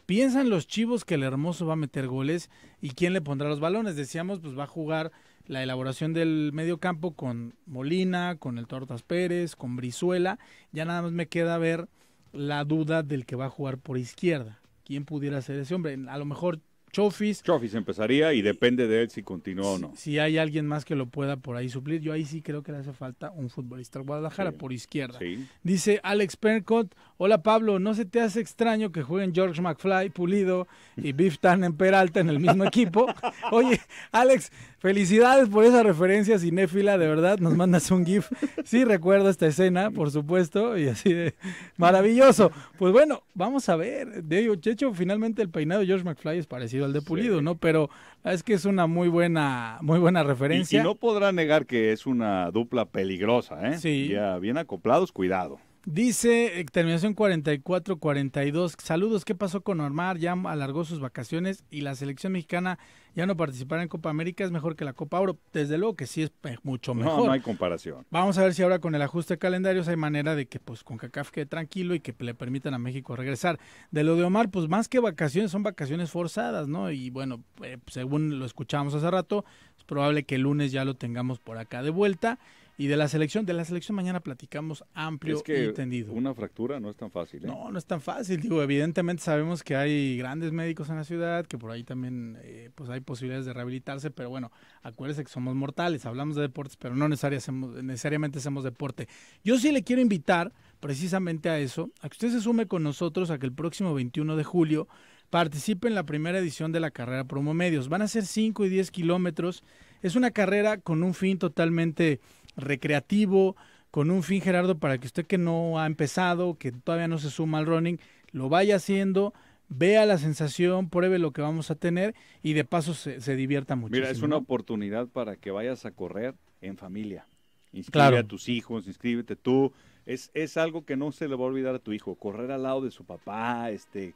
piensan los chivos que el Hermoso va a meter goles y quién le pondrá los balones. Decíamos, pues va a jugar la elaboración del medio campo con Molina, con el Tortas Pérez, con Brizuela. Ya nada más me queda ver la duda del que va a jugar por izquierda. ¿Quién pudiera ser ese hombre? A lo mejor Chofis. empezaría y depende de él si continúa o no. Si, hay alguien más que lo pueda por ahí suplir, yo ahí sí creo que le hace falta un futbolista Guadalajara por izquierda. Dice Alex Percot, hola Pablo, ¿no se te hace extraño que jueguen George McFly, Pulido y Biff en Peralta en el mismo equipo? Oye, Alex, Felicidades por esa referencia cinéfila, de verdad, nos mandas un GIF. Sí, recuerdo esta escena, por supuesto, y así de maravilloso. Pues bueno, vamos a ver. De hecho, finalmente el peinado de George McFly es parecido al de Pulido, ¿no? Pero es que es una muy buena, muy buena referencia. Y, no podrá negar que es una dupla peligrosa, ¿eh? Sí. Ya bien acoplados, cuidado. Dice, eh, terminación 44-42, saludos, ¿qué pasó con Omar? Ya alargó sus vacaciones y la selección mexicana ya no participará en Copa América, es mejor que la Copa Oro. Desde luego que sí es mucho mejor. No, no hay comparación. Vamos a ver si ahora con el ajuste de calendarios hay manera de que pues con CACAF quede tranquilo y que le permitan a México regresar. De lo de Omar, pues más que vacaciones, son vacaciones forzadas, ¿no? Y bueno, eh, según lo escuchamos hace rato, es probable que el lunes ya lo tengamos por acá de vuelta y de la selección, de la selección mañana platicamos amplio es que y entendido. Una fractura no es tan fácil. ¿eh? No, no es tan fácil. Digo, evidentemente sabemos que hay grandes médicos en la ciudad, que por ahí también eh, pues hay posibilidades de rehabilitarse, pero bueno, acuérdense que somos mortales, hablamos de deportes, pero no necesariamente hacemos, deporte. Yo sí le quiero invitar precisamente a eso, a que usted se sume con nosotros a que el próximo 21 de julio participe en la primera edición de la carrera Promomedios. Van a ser 5 y 10 kilómetros. Es una carrera con un fin totalmente recreativo, con un fin, Gerardo, para que usted que no ha empezado, que todavía no se suma al running, lo vaya haciendo, vea la sensación, pruebe lo que vamos a tener y de paso se, divierta mucho. Mira, es una oportunidad para que vayas a correr en familia. Inscribe a tus hijos, inscríbete tú. Es, es algo que no se le va a olvidar a tu hijo, correr al lado de su papá, este,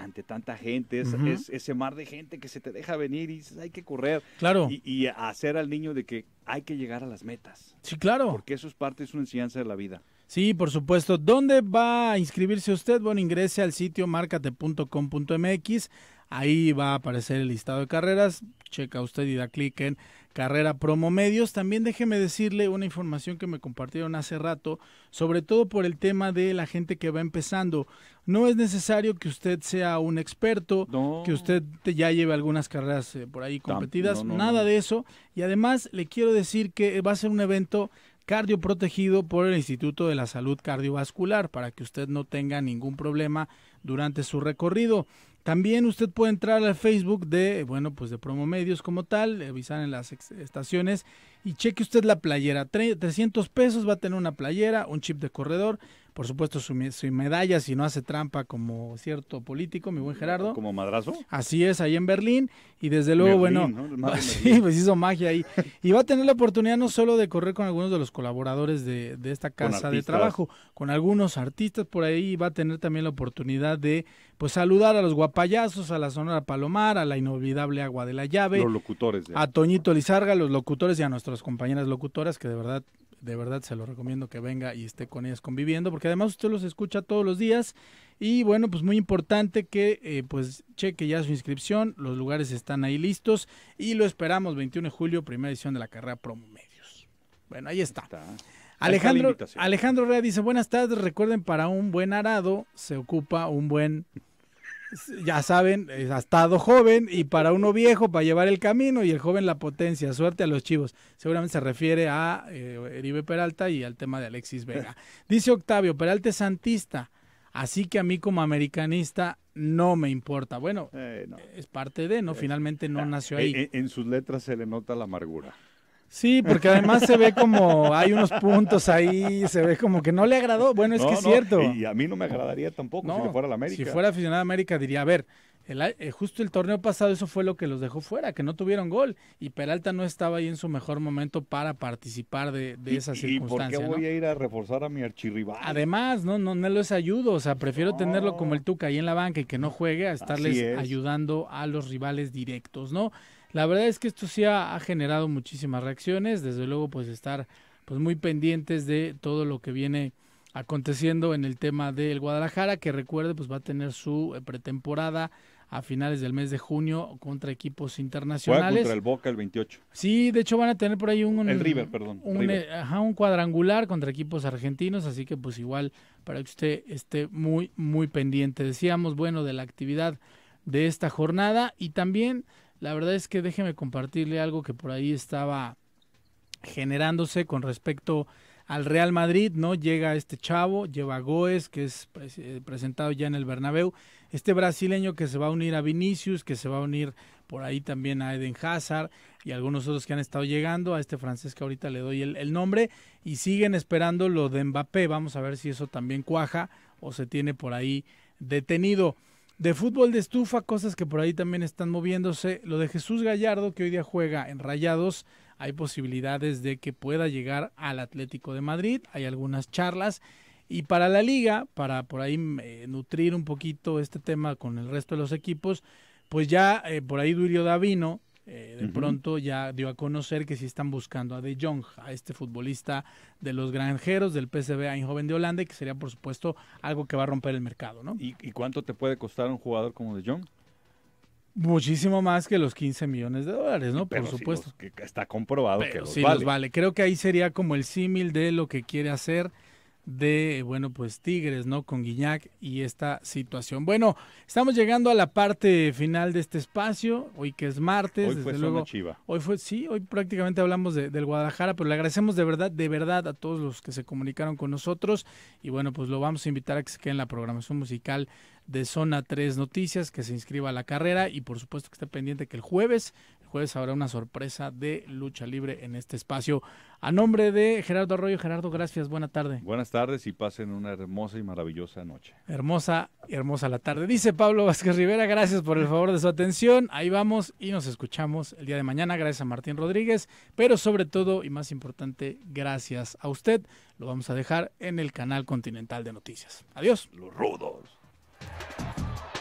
ante tanta gente, es, ese mar de gente que se te deja venir y dices, hay que correr. Claro. Y, hacer al niño de que hay que llegar a las metas. Sí, claro. Porque eso es parte, es una enseñanza de la vida. Sí, por supuesto. ¿Dónde va a inscribirse usted? Bueno, ingrese al sitio mx, Ahí va a aparecer el listado de carreras. Checa usted y da clic en Carrera Promo Medios. También déjeme decirle una información que me compartieron hace rato, sobre todo por el tema de la gente que va empezando. No es necesario que usted sea un experto, que usted ya lleve algunas carreras eh, por ahí competidas, nada de eso. Y además le quiero decir que va a ser un evento protegido por el Instituto de la Salud Cardiovascular para que usted no tenga ningún problema durante su recorrido. También usted puede entrar al Facebook de, bueno, pues de Promomedios como tal, avisar en las estaciones y cheque usted la playera. 300 pesos va a tener una playera, un chip de corredor por supuesto, su, medalla si no hace trampa como cierto político, mi buen Gerardo. Como madrazo. Así es, ahí en Berlín. Y desde luego, bueno, sí, pues hizo magia ahí. y va a tener la oportunidad no solo de correr con algunos de los colaboradores de, de esta casa de trabajo, con algunos artistas por ahí, va a tener también la oportunidad de pues saludar a los guapayazos, a la Sonora Palomar, a la inolvidable Agua de la Llave. Los locutores. A Toñito Lizarga, los locutores y a nuestras compañeras locutoras que de verdad de verdad se lo recomiendo que venga y esté con ellas conviviendo, porque además usted los escucha todos los días y bueno, pues muy importante que eh, pues cheque ya su inscripción, los lugares están ahí listos y lo esperamos 21 de julio, primera edición de la carrera promedios. Medios. Bueno, ahí está. Alejandro, Alejandro Rea dice, buenas tardes, recuerden, para un buen arado se ocupa un buen ya saben, ha estado joven y para uno viejo, para llevar el camino y el joven la potencia. Suerte a los chivos. Seguramente se refiere a eh, Eribe Peralta y al tema de Alexis Vega. Dice Octavio, Peralta es santista, así que a mí como americanista no me importa. Bueno, eh, es parte de, ¿no? Finalmente no ah, nació ahí. en sus letras se le nota la amargura. Sí, porque además se ve como hay unos puntos ahí, se ve como que no le agradó. Bueno, es que es cierto. Y a mí no me agradaría tampoco si fuera a la América. Si fuera aficionado a América diría, a ver, el, eh, justo el torneo pasado eso fue lo que los dejó fuera, que no tuvieron gol y Peralta no estaba ahí en su mejor momento para participar de, de esa ¿Y, circunstancia. ¿Y por qué voy a ir a reforzar a mi archirrival? Además, no, no, no les ayudo, o sea, prefiero tenerlo como el Tuca ahí en la banca y que no juegue a estarles ayudando a los rivales directos, ¿no? La verdad es que esto sí ha, generado muchísimas reacciones, desde luego pues estar pues muy pendientes de todo lo que viene aconteciendo en el tema del Guadalajara, que recuerde pues va a tener su eh, pretemporada a finales del mes de junio contra equipos internacionales. contra el Boca el 28. Sí, de hecho van a tener por ahí un, el River, perdón, eh, un cuadrangular contra equipos argentinos, así que pues igual para que usted esté muy muy pendiente. Decíamos, bueno, de la actividad de esta jornada y también la verdad es que déjeme compartirle algo que por ahí estaba generándose con respecto al Real Madrid, ¿no? Llega este chavo, lleva a Goes, que es eh, presentado ya en el Bernabéu, este brasileño que se va a unir a Vinicius, que se va a unir por ahí también a Eden Hazard y algunos otros que han estado llegando, a este francés que ahorita le doy el, el nombre, y siguen esperando lo de Mbappé, vamos a ver si eso también cuaja o se tiene por ahí detenido. De fútbol de estufa, cosas que por ahí también están moviéndose. Lo de Jesús Gallardo, que hoy día juega en Rayados, hay posibilidades de que pueda llegar al Atlético de Madrid. Hay algunas charlas. Y para la liga, para por ahí eh, nutrir un poquito este tema con el resto de los equipos, pues ya eh, por ahí Duilio Davino eh, de pronto ya dio a conocer que si están buscando a De Jong, a este futbolista de los granjeros del PSV joven de Holanda, que sería por supuesto algo que va a romper el mercado, ¿no? ¿Y, cuánto te puede costar un jugador como De Jong? Muchísimo más que los 15 millones de dólares, ¿no? por supuesto. que está comprobado que vale. Creo que ahí sería como el símil de lo que quiere hacer de, eh, bueno, pues Tigres, ¿no? Con Guiñac y esta situación. Bueno, estamos llegando a la parte final de este espacio, hoy que es martes. Hoy luego, Chiva. Hoy fue, sí, hoy prácticamente hablamos del Guadalajara, pero le agradecemos de verdad, de verdad a todos los que se comunicaron con nosotros y bueno, pues lo vamos a invitar a que se quede en la programación musical de Zona 3 Noticias, que se inscriba a la carrera y por supuesto que esté pendiente que el jueves jueves habrá una sorpresa de lucha libre en este espacio. A nombre de Gerardo Arroyo, Gerardo, gracias, buena tarde. Buenas tardes y pasen una hermosa y maravillosa noche. Hermosa, y hermosa la tarde. Dice Pablo Vázquez Rivera, gracias por el favor de su atención. Ahí vamos y nos escuchamos el día de mañana. Gracias a Martín Rodríguez, pero sobre todo y más importante, gracias a usted. Lo vamos a dejar en el canal continental de noticias. Adiós. Los rudos.